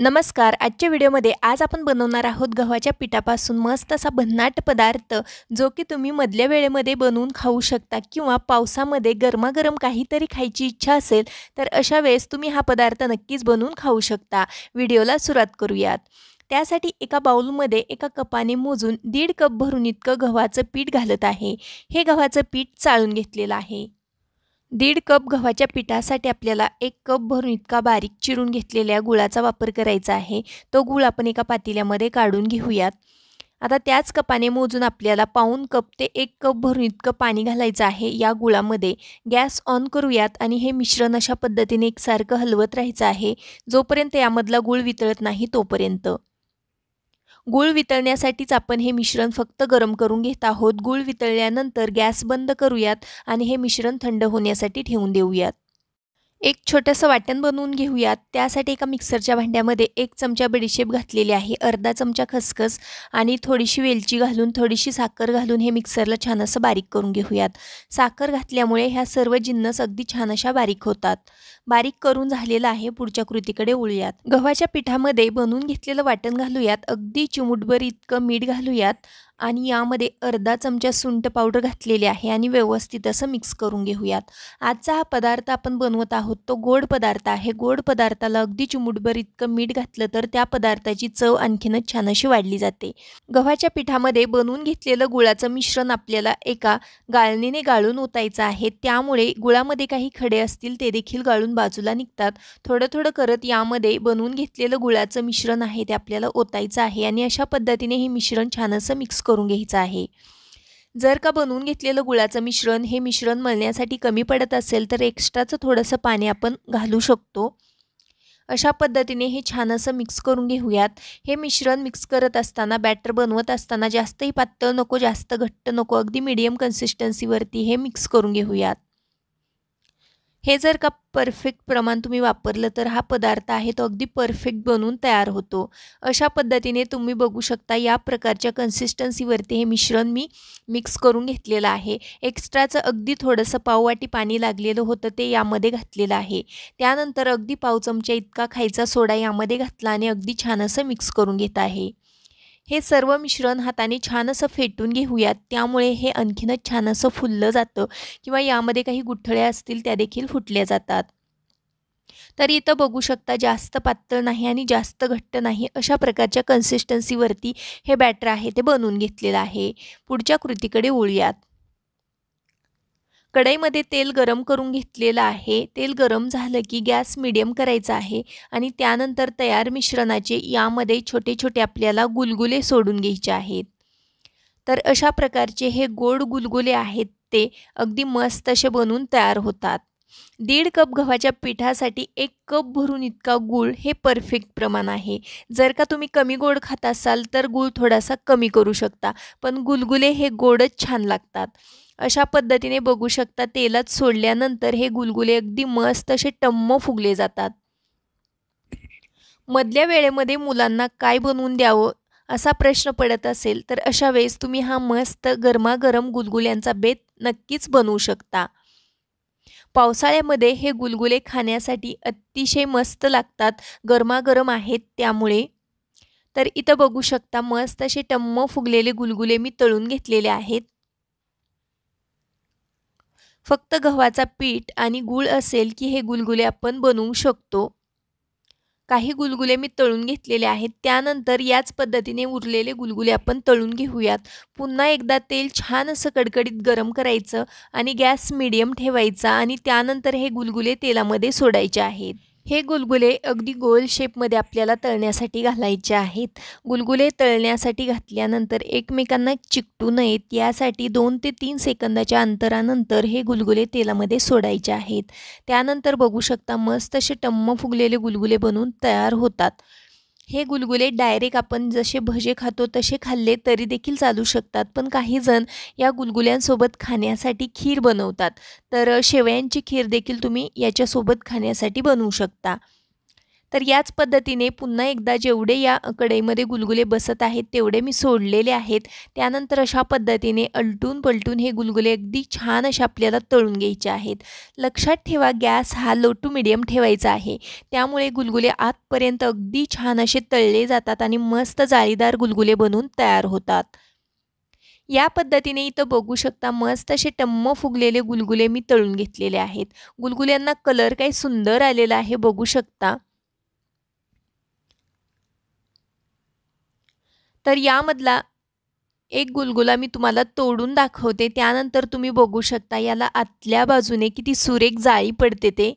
नमस्कार आजच्या व्हिडिओमध्ये आज आपण बनवणार आहोत गव्हाच्या पिठापासून मस्त असा भन्नाट पदार्थ जो की तुम्ही मधल्या वेळेमध्ये बनवून खाऊ शकता किंवा पावसामध्ये गरमागरम काहीतरी खायची इच्छा असेल तर अशा वेळेस तुम्ही हा पदार्थ नक्कीच बनवून खाऊ शकता व्हिडिओला सुरुवात करूयात त्यासाठी एका बाऊलमध्ये एका कपाने मोजून दीड कप भरून इतकं गव्हाचं पीठ घालत आहे हे गव्हाचं पीठ चाळून घेतलेलं आहे दीड कप गव्हाच्या पिठासाठी आपल्याला एक कप भरून इतका बारीक चिरून घेतलेल्या गुळाचा वापर करायचा आहे तो गुळ आपण एका पातेल्यामध्ये काढून घेऊयात आता त्याच कपाने मोजून आपल्याला पाऊन कप ते एक कप भरून इतकं पाणी घालायचं आहे या गुळामध्ये गॅस ऑन करूयात आणि हे मिश्रण अशा पद्धतीने एकसारखं हलवत राहायचं आहे जोपर्यंत यामधला गुळ वितळत नाही तोपर्यंत गूळ वितळण्यासाठीच आपण हे मिश्रण फक्त गरम करून घेत आहोत गूळ वितळल्यानंतर गॅस बंद करूयात आणि हे मिश्रण थंड होण्यासाठी ठेवून देऊयात एक छोटंसं वाटण बनवून घेऊयात त्यासाठी एका मिक्सरच्या भांड्यामध्ये एक चमचा बडीशेप घातलेली आहे अर्धा चमचा खसखस आणि थोडीशी वेलची घालून थोडीशी साखर घालून हे मिक्सरला छान असं बारीक करून घेऊयात साखर घातल्यामुळे ह्या सर्व जिन्नस अगदी छान अशा बारीक होतात बारीक करून झालेलं आहे पुढच्या कृतीकडे उळूयात गव्हाच्या पिठामध्ये बनवून घेतलेलं वाटण घालूयात अगदी चिमुटभर इतकं मीठ घालूयात आणि यामध्ये अर्धा चमचा सुंट पावडर घातलेली आहे आणि व्यवस्थित असं मिक्स करून घेऊयात आजचा हा पदार्थ आपण बनवत आहोत तो गोड पदार्थ आहे गोड पदार्थाला अगदी चिमुटभर इतकं मीठ घातलं तर त्या पदार्थाची चव आणखीनच छान अशी वाढली जाते गव्हाच्या पिठामध्ये बनवून घेतलेलं गुळाचं मिश्रण आपल्याला एका गाळणीने गाळून ओतायचं आहे त्यामुळे गुळामध्ये काही खडे असतील ते देखील गाळून बाजूला निघतात थोडं थोडं करत यामध्ये बनवून घेतलेलं गुळाचं मिश्रण आहे ते आपल्याला ओतायचं आहे आणि अशा पद्धतीने हे मिश्रण छान असं मिक्स करून घ्यायचं आहे जर का बनवून घेतलेलं गुळाचं मिश्रण हे मिश्रण मळण्यासाठी कमी पडत असेल तर एक्स्ट्राचं थोडंसं पाणी आपण घालू शकतो अशा पद्धतीने हे छान असं मिक्स करून घेऊयात हे मिश्रण मिक्स करत असताना बॅटर बनवत असताना जास्तही पातळ नको जास्त घट्ट नको अगदी मीडियम कन्सिस्टन्सीवरती हे मिक्स करून घेऊयात हे जर का परफेक्ट प्रमाण तुम्ही वापरलं तर हा पदार्थ आहे तो अगदी परफेक्ट बनून तयार होतो अशा पद्धतीने तुम्ही बघू शकता या प्रकारच्या कन्सिस्टन्सीवरती हे मिश्रण मी मिक्स करून घेतलेलं आहे एक्स्ट्राचं अगदी थोडंसं पाववाटी पाणी लागलेलं होतं ते यामध्ये घातलेलं आहे त्यानंतर अगदी पाव चमचा इतका खायचा सोडा यामध्ये घातला आणि अगदी छान असं मिक्स करून घेत आहे हे सर्व मिश्रण हाताने छान असं फेटून घेऊयात त्यामुळे हे आणखीनच छान असं फुललं जातं किंवा यामध्ये काही गुठळ्या असतील त्या देखील फुटल्या जातात तर इथं बघू शकता जास्त पातळ नाही आणि जास्त घट्ट नाही अशा प्रकारच्या कन्सिस्टन्सीवरती हे बॅटर आहे ते बनवून घेतलेलं आहे पुढच्या कृतीकडे ओळूयात कढईमध्ये तेल गरम करून घेतलेलं आहे तेल गरम झालं की गॅस मिडियम करायचा आहे आणि त्यानंतर तयार मिश्रणाचे यामध्ये छोटे छोटे आपल्याला गुलगुले सोडून घ्यायचे आहेत तर अशा प्रकारचे हे गोड गुलगुले आहेत ते अगदी मस्त असे बनवून तयार होतात दीड कप गव्हाच्या पिठासाठी एक कप भरून इतका गूळ हे परफेक्ट प्रमाण आहे जर का तुम्ही कमी गोड खात असाल तर गूळ थोडासा कमी करू शकता पण गुलगुले हे गोडच छान लागतात अशा पद्धतीने बघू शकता तेलात सोडल्यानंतर हे गुलगुले अगदी मस्त असे टम्म फुगले जातात मधल्या वेळेमध्ये मुलांना काय बनवून द्यावं असा प्रश्न पडत असेल तर अशा वेळेस तुम्ही हा मस्त गरमागरम गुलगुल्यांचा बेत नक्कीच बनवू शकता पावसाळ्यामध्ये हे गुलगुले खाण्यासाठी अतिशय मस्त लागतात गरमागरम आहेत त्यामुळे तर इथं बघू शकता मस्त असे टम्म फुगलेले गुलगुले मी तळून घेतलेले आहेत फक्त गव्हाचा पीठ आणि गूळ असेल की हे गुलगुले आपण बनवू शकतो काही गुलगुले मी तळून घेतलेले आहेत त्यानंतर याच पद्धतीने उरलेले गुलगुले आपण तळून घेऊयात पुन्हा एकदा तेल छान असं कडकडीत गरम करायचं आणि गॅस मिडियम ठेवायचा आणि त्यानंतर हे गुलगुले तेलामध्ये सोडायचे आहेत हे गुलगुले अगदी गोल शेपमध्ये आपल्याला तळण्यासाठी घालायचे आहेत गुलगुले तळण्यासाठी घातल्यानंतर एकमेकांना चिकटू नयेत यासाठी दोन ते तीन सेकंदाच्या अंतरानंतर हे गुलगुले तेलामध्ये सोडायचे आहेत त्यानंतर बघू शकता मस्त असे टम्म फुगलेले गुलगुले बनून तयार होतात हे गुलगुले डायरेक्ट आपण जसे भजे खातो तसे खाल्ले तरी देखील चालू शकतात पण काही जण या गुलगुल्यांसोबत खाण्यासाठी खीर बनवतात तर शेवयांची खीर देखील तुम्ही याच्यासोबत खाण्यासाठी बनवू शकता तर याच पद्धतीने पुन्हा एकदा जेवढे या कढईमध्ये गुलगुले बसत आहेत तेवढे मी सोडलेले आहेत त्यानंतर अशा पद्धतीने अलटून पलटून हे गुलगुले अगदी छान अशा आपल्याला तळून घ्यायचे आहेत लक्षात ठेवा गॅस हा लो टू मिडियम ठेवायचा आहे त्यामुळे गुलगुले आतपर्यंत अगदी छान असे तळले जातात आणि मस्त जाळीदार गुलगुले बनवून तयार होतात या पद्धतीने इथं बघू शकता मस्त असे टम्म फुगलेले गुलगुले मी तळून घेतलेले आहेत गुलगुल्यांना कलर काही सुंदर आलेला आहे बघू शकता तर यामधला एक गुलगुला मी तुम्हाला तोडून दाखवते त्यानंतर तुम्ही बघू शकता याला आतल्या बाजूने किती सुरेख जाळी पडते ते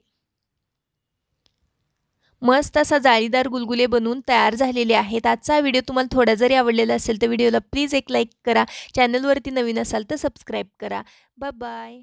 मस्त असा जाळीदार गुलगुले बनवून तयार झालेले आहेत आजचा व्हिडिओ तुम्हाला थोडा जरी आवडलेला असेल तर व्हिडिओला प्लीज एक लाईक करा चॅनलवरती नवीन असाल तर सबस्क्राईब करा बाय